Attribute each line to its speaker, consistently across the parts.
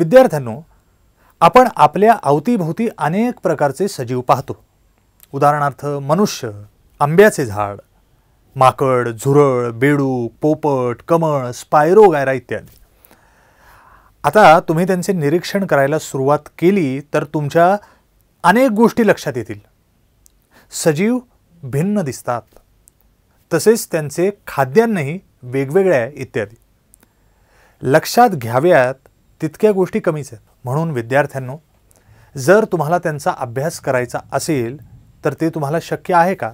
Speaker 1: विद्यार्थ्यांनो आपण आपल्या अवतीभोवती अनेक प्रकारचे सजीव पाहतो उदाहरणार्थ मनुष्य आंब्याचे झाड माकड झुरळ बेडू पोपट कमळ स्पायरो गायरा इत्यादी आता तुम्ही त्यांचे निरीक्षण करायला सुरुवात केली तर तुमच्या अनेक गोष्टी लक्षात येतील सजीव भिन्न दिसतात तसेच त्यांचे खाद्यान्नही वेगवेगळ्या इत्यादी लक्षात घ्याव्यात तितक्या गोष्टी कमीच आहेत म्हणून विद्यार्थ्यांनो जर तुम्हाला त्यांचा अभ्यास करायचा असेल तर ते तुम्हाला शक्य आहे का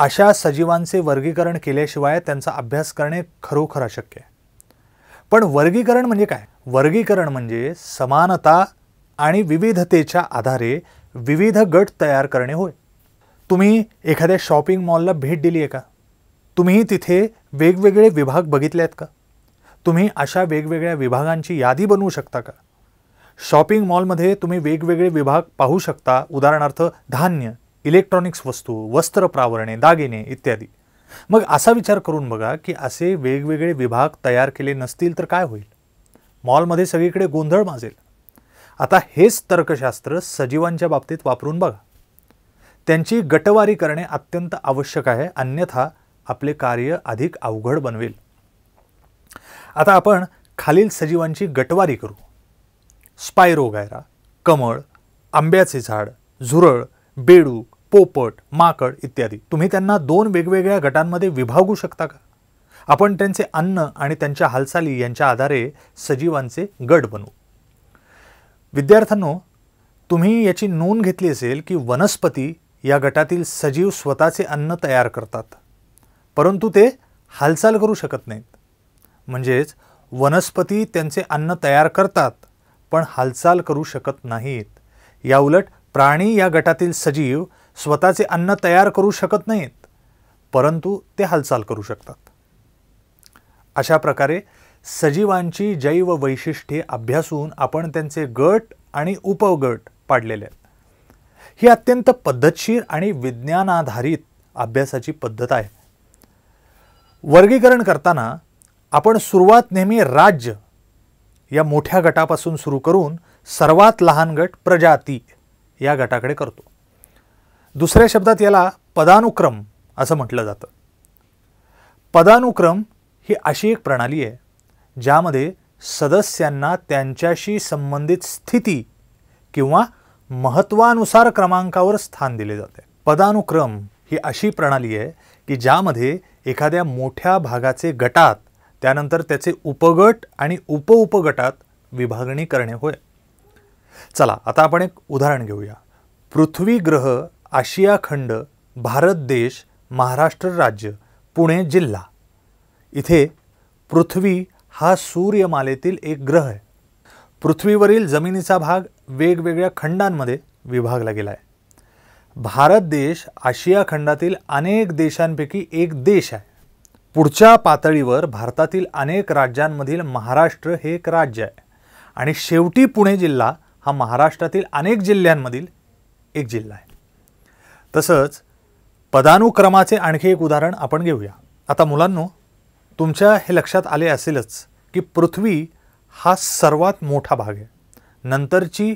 Speaker 1: अशा सजीवांचे वर्गीकरण केल्याशिवाय त्यांचा अभ्यास करणे खरोखर अशक्य आहे पण वर्गीकरण म्हणजे काय वर्गीकरण म्हणजे समानता आणि विविधतेच्या आधारे विविध गट तयार करणे होय तुम्ही एखाद्या शॉपिंग मॉलला भेट दिली आहे का तुम्ही तिथे वेगवेगळे विभाग बघितले आहेत का तुम्ही अशा वेगवेगळ्या विभागांची यादी बनवू शकता का शॉपिंग मॉलमध्ये तुम्ही वेगवेगळे विभाग पाहू शकता उदाहरणार्थ धान्य इलेक्ट्रॉनिक्स वस्तू वस्त्र प्रावरणे दागिने इत्यादी मग असा विचार करून बघा की असे वेगवेगळे विभाग तयार केले नसतील तर काय होईल मॉलमध्ये सगळीकडे गोंधळ माजेल आता हेच तर्कशास्त्र सजीवांच्या बाबतीत वापरून बघा त्यांची गटवारी करणे अत्यंत आवश्यक आहे अन्यथा आपले कार्य अधिक अवघड बनवेल आता आपण खालील सजीवांची गटवारी करू स्पायरो गायरा कमळ आंब्याचे झाड झुरळ बेडू पोपट माकड इत्यादी तुम्ही त्यांना दोन वेगवेगळ्या गटांमध्ये विभागू शकता का आपण त्यांचे अन्न आणि त्यांच्या हालचाली यांच्या आधारे सजीवांचे गट बनवू विद्यार्थ्यांनो तुम्ही याची नोंद घेतली असेल की वनस्पती या गटातील सजीव स्वतःचे अन्न तयार करतात परंतु ते हालचाल करू शकत नाहीत म्हणजेच वनस्पती त्यांचे अन्न तयार करतात पण हालचाल करू शकत नाहीत याउलट प्राणी या गटातील सजीव स्वतःचे अन्न तयार करू शकत नाहीत परंतु ते हालचाल करू शकतात अशा प्रकारे सजीवांची जैव वैशिष्ट्ये अभ्यासून आपण त्यांचे गट आणि उपगट पाडलेले आहेत ही अत्यंत पद्धतशीर आणि विज्ञानाधारित अभ्यासाची पद्धत आहे वर्गीकरण करताना आपण सुरुवात नेहमी राज्य या मोठ्या गटापासून सुरू करून सर्वात लहान गट प्रजाती या गटाकडे करतो दुसऱ्या शब्दात याला पदानुक्रम असं म्हटलं जातं पदानुक्रम ही अशी एक प्रणाली आहे ज्यामध्ये सदस्यांना त्यांच्याशी संबंधित स्थिती किंवा महत्त्वानुसार क्रमांकावर स्थान दिले जाते पदानुक्रम ही अशी प्रणाली आहे की ज्यामध्ये एखाद्या मोठ्या भागाचे गटात त्यानंतर त्याचे उपगट आणि उपउपगटात विभागणी करणे होय चला आता आपण एक उदाहरण घेऊया पृथ्वी ग्रह आशिया खंड भारत देश महाराष्ट्र राज्य पुणे जिल्हा इथे पृथ्वी हा सूर्यमालेतील एक ग्रह आहे पृथ्वीवरील जमिनीचा भाग वेगवेगळ्या खंडांमध्ये विभागला गेला आहे भारत देश आशिया खंडातील अनेक देशांपैकी एक देश आहे पुढच्या पातळीवर भारतातील अनेक राज्यांमधील महाराष्ट्र हे एक राज्य आहे आणि शेवटी पुणे जिल्हा हा महाराष्ट्रातील अनेक जिल्ह्यांमधील एक जिल्हा आहे तसंच पदानुक्रमाचे आणखी एक उदाहरण आपण घेऊया आता मुलांनो तुमच्या हे लक्षात आले असेलच की पृथ्वी हा सर्वात मोठा भाग आहे नंतरची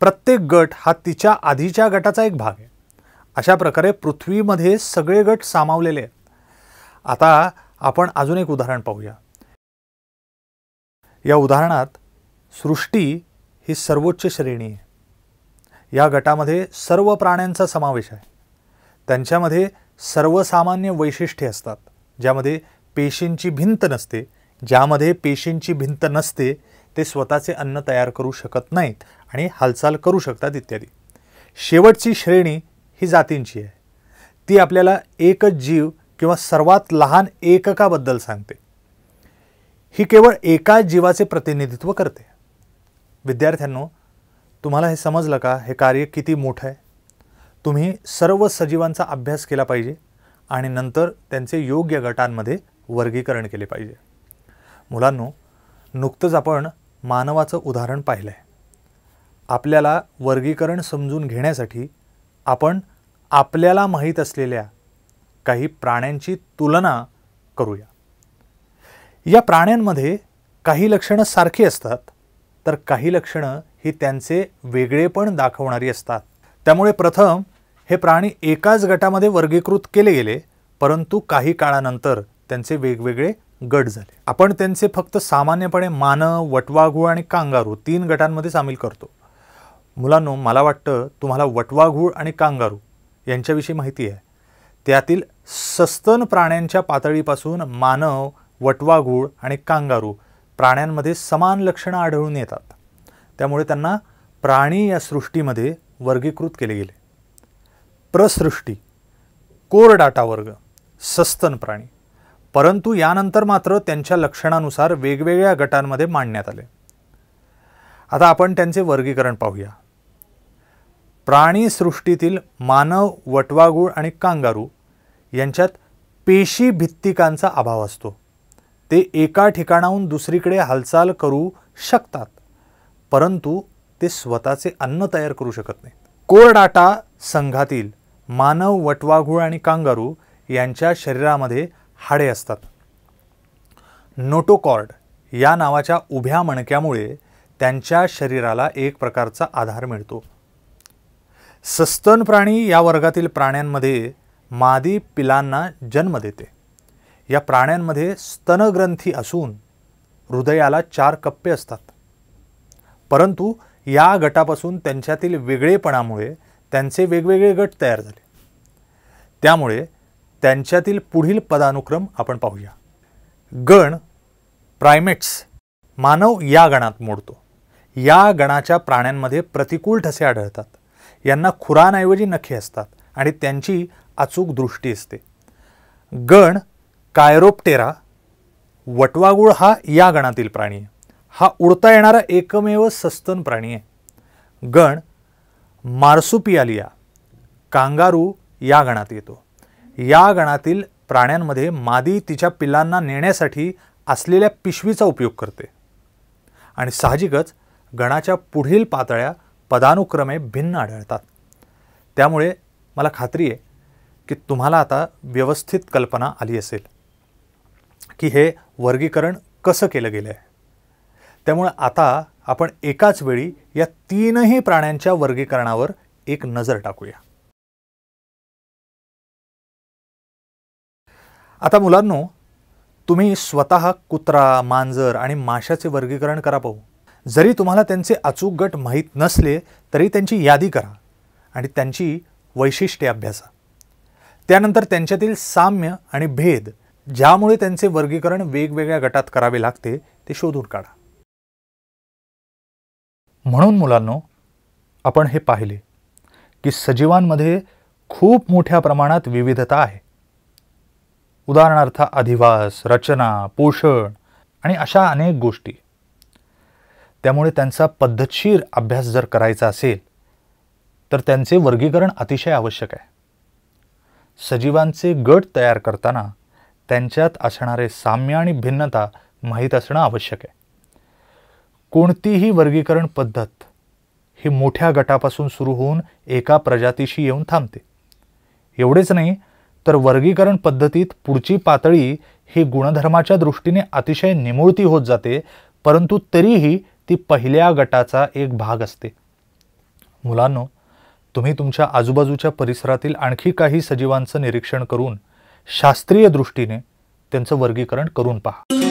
Speaker 1: प्रत्येक गट हा तिच्या आधीच्या गटाचा एक भाग आहे अशा प्रकारे पृथ्वीमध्ये सगळे गट सामावलेले आहेत आता आपण अजून एक उदाहरण पाहूया या उदाहरणात सृष्टी ही सर्वोच्च श्रेणी आहे या गटामध्ये सर्व प्राण्यांचा समावेश आहे त्यांच्यामध्ये सर्वसामान्य वैशिष्ट्ये असतात ज्यामध्ये पेशींची भिंत नसते ज्यामध्ये पेशींची भिंत नसते ते स्वतःचे अन्न तयार करू शकत नाहीत आणि हालचाल करू शकतात इत्यादी शेवटची श्रेणी ही जातींची आहे ती आपल्याला एकच जीव किंवा सर्वात लहान एककाबद्दल सांगते ही केवळ एका जीवाचे प्रतिनिधित्व करते विद्यार्थ्यांनो तुम्हाला हे समजलं का हे कार्य किती मोठं आहे तुम्ही सर्व सजीवांचा अभ्यास केला पाहिजे आणि नंतर त्यांचे योग्य गटांमध्ये वर्गीकरण केले पाहिजे मुलांनो नुकतंच आपण मानवाचं उदाहरण पाहिलं आहे आपल्याला वर्गीकरण समजून घेण्यासाठी आपण आपल्याला माहीत असलेल्या काही प्राण्यांची तुलना करूया या प्राण्यांमध्ये काही लक्षणं सारखी असतात तर काही लक्षणं ही त्यांचे वेगळेपण दाखवणारी असतात त्यामुळे प्रथम हे प्राणी एकाच गटामध्ये वर्गीकृत केले गेले परंतु काही काळानंतर त्यांचे वेगवेगळे गट झाले आपण त्यांचे फक्त सामान्यपणे मानव वटवाघूळ आणि कांगारू तीन गटांमध्ये सामील करतो मुलांनो मला वाटतं तुम्हाला वटवाघूळ आणि कांगारू यांच्याविषयी माहिती आहे त्यातील सस्तन प्राण्यांच्या पातळीपासून मानव वटवागूळ आणि कांगारू प्राण्यांमध्ये समान लक्षणं आढळून येतात त्यामुळे त्यांना प्राणी या सृष्टीमध्ये वर्गीकृत केले गेले प्रसृष्टी कोर डाटा वर्ग सस्तन प्राणी परंतु यानंतर मात्र त्यांच्या लक्षणानुसार वेगवेगळ्या गटांमध्ये मांडण्यात आले आता आपण त्यांचे वर्गीकरण पाहूया प्राणीसृष्टीतील मानव वटवागूळ आणि कांगारू यांच्यात पेशी भित्तिकांचा अभाव असतो ते एका ठिकाणाहून दुसरीकडे हालचाल करू शकतात परंतु ते स्वतःचे अन्न तयार करू शकत नाही कोरडाटा संघातील मानव वटवाघूळ आणि कांगारू यांच्या शरीरामध्ये हाडे असतात नोटोकॉर्ड या नावाच्या उभ्या मणक्यामुळे त्यांच्या शरीराला एक प्रकारचा आधार मिळतो सस्तन प्राणी या वर्गातील प्राण्यांमध्ये मादी पिलांना जन्म देते या प्राण्यांमध्ये स्तनग्रंथी असून हृदयाला चार कप्पे असतात परंतु या गटापासून त्यांच्यातील वेगळेपणामुळे त्यांचे वेगवेगळे गट तयार झाले त्यामुळे त्यांच्यातील पुढील पदानुक्रम आपण पाहूया गण प्रायमेट्स मानव या गणात मोडतो या गणाच्या प्राण्यांमध्ये प्रतिकूल ठसे आढळतात यांना खुरांऐवजी नखे असतात आणि त्यांची अचूक दृष्टी असते गण कायरोप्टेरा वटवागुळ हा या गणातील प्राणी आहे हा उडता येणारा एकमेव सस्तन प्राणी आहे गण मार्सुपियालिया कांगारू या गणात येतो या गणातील प्राण्यांमध्ये मादी तिच्या पिलांना नेण्यासाठी असलेल्या पिशवीचा उपयोग करते आणि साहजिकच गणाच्या पुढील पातळ्या पदानुक्रमे भिन्न आढळतात त्यामुळे मला खात्री आहे की तुम्हाला आता व्यवस्थित कल्पना आली असेल की हे वर्गीकरण कसं केलं गेलं आहे त्यामुळं आता आपण एकाच वेळी या तीनही प्राण्यांच्या वर्गीकरणावर एक नजर टाकूया आता मुलांनो तुम्ही स्वतः कुत्रा मांजर आणि माशाचे वर्गीकरण करा पाहू जरी तुम्हाला त्यांचे अचूक गट माहीत नसले तरी त्यांची यादी करा आणि त्यांची वैशिष्ट्ये अभ्यासा त्यानंतर त्यांच्यातील साम्य आणि भेद ज्यामुळे त्यांचे वर्गीकरण वेगवेगळ्या गटात करावे लागते ते शोधून काढा म्हणून मुलांनो आपण हे पाहिले की सजीवांमध्ये खूप मोठ्या प्रमाणात विविधता आहे उदाहरणार्थ अधिवास रचना पोषण आणि अशा अनेक गोष्टी त्यामुळे त्यांचा पद्धतशीर अभ्यास जर करायचा असेल तर त्यांचे वर्गीकरण अतिशय आवश्यक आहे सजीवांचे गट तयार करताना त्यांच्यात असणारे साम्य आणि भिन्नता माहीत असणं आवश्यक आहे कोणतीही वर्गीकरण पद्धत ही मोठ्या गटापासून सुरू होऊन एका प्रजातीशी येऊन थांबते एवढेच नाही तर वर्गीकरण पद्धतीत पुढची पातळी ही गुणधर्माच्या दृष्टीने अतिशय निमुळती होत जाते परंतु तरीही ती पहिल्या गटाचा एक भाग असते मुलांनो तुम्ही तुमच्या आजूबाजूच्या परिसरातील आणखी काही सजीवांचं निरीक्षण करून शास्त्रीय दृष्टीने त्यांचं वर्गीकरण करून पहा